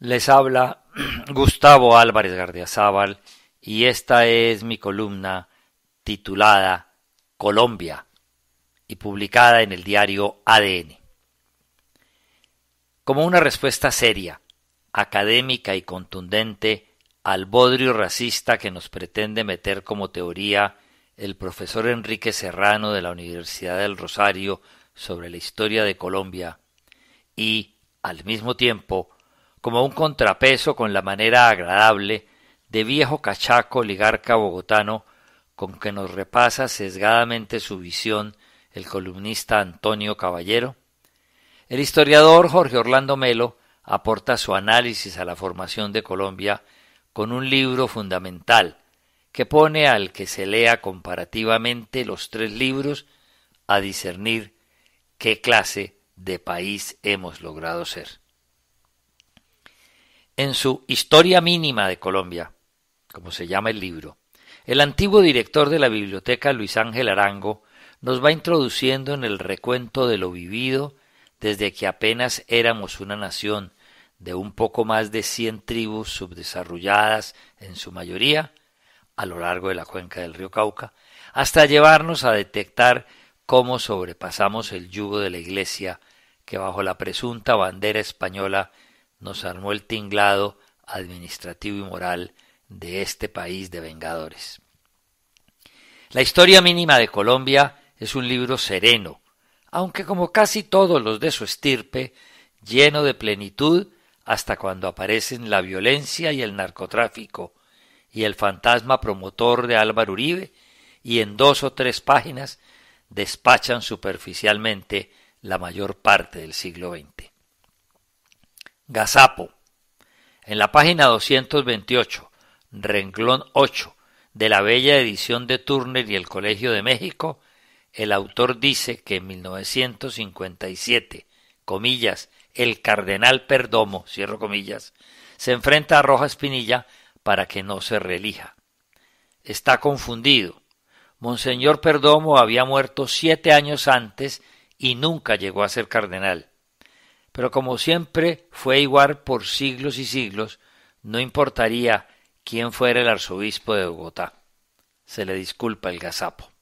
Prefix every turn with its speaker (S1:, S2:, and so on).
S1: Les habla Gustavo Álvarez Gardiazabal y esta es mi columna titulada Colombia y publicada en el diario ADN. Como una respuesta seria, académica y contundente al bodrio racista que nos pretende meter como teoría el profesor Enrique Serrano de la Universidad del Rosario sobre la historia de Colombia y, al mismo tiempo, como un contrapeso con la manera agradable de viejo cachaco oligarca bogotano con que nos repasa sesgadamente su visión el columnista Antonio Caballero? El historiador Jorge Orlando Melo aporta su análisis a la formación de Colombia con un libro fundamental que pone al que se lea comparativamente los tres libros a discernir qué clase de país hemos logrado ser en su Historia Mínima de Colombia, como se llama el libro, el antiguo director de la biblioteca Luis Ángel Arango nos va introduciendo en el recuento de lo vivido desde que apenas éramos una nación de un poco más de cien tribus subdesarrolladas en su mayoría a lo largo de la cuenca del río Cauca, hasta llevarnos a detectar cómo sobrepasamos el yugo de la Iglesia que bajo la presunta bandera española nos armó el tinglado administrativo y moral de este país de vengadores. La historia mínima de Colombia es un libro sereno, aunque como casi todos los de su estirpe, lleno de plenitud hasta cuando aparecen la violencia y el narcotráfico, y el fantasma promotor de Álvaro Uribe, y en dos o tres páginas despachan superficialmente la mayor parte del siglo XX. Gazapo. En la página 228, renglón 8, de la bella edición de Turner y el Colegio de México, el autor dice que en 1957, comillas, el cardenal Perdomo, cierro comillas, se enfrenta a Rojas Espinilla para que no se relija. Está confundido. Monseñor Perdomo había muerto siete años antes y nunca llegó a ser cardenal pero como siempre fue igual por siglos y siglos, no importaría quién fuera el arzobispo de Bogotá. Se le disculpa el gazapo.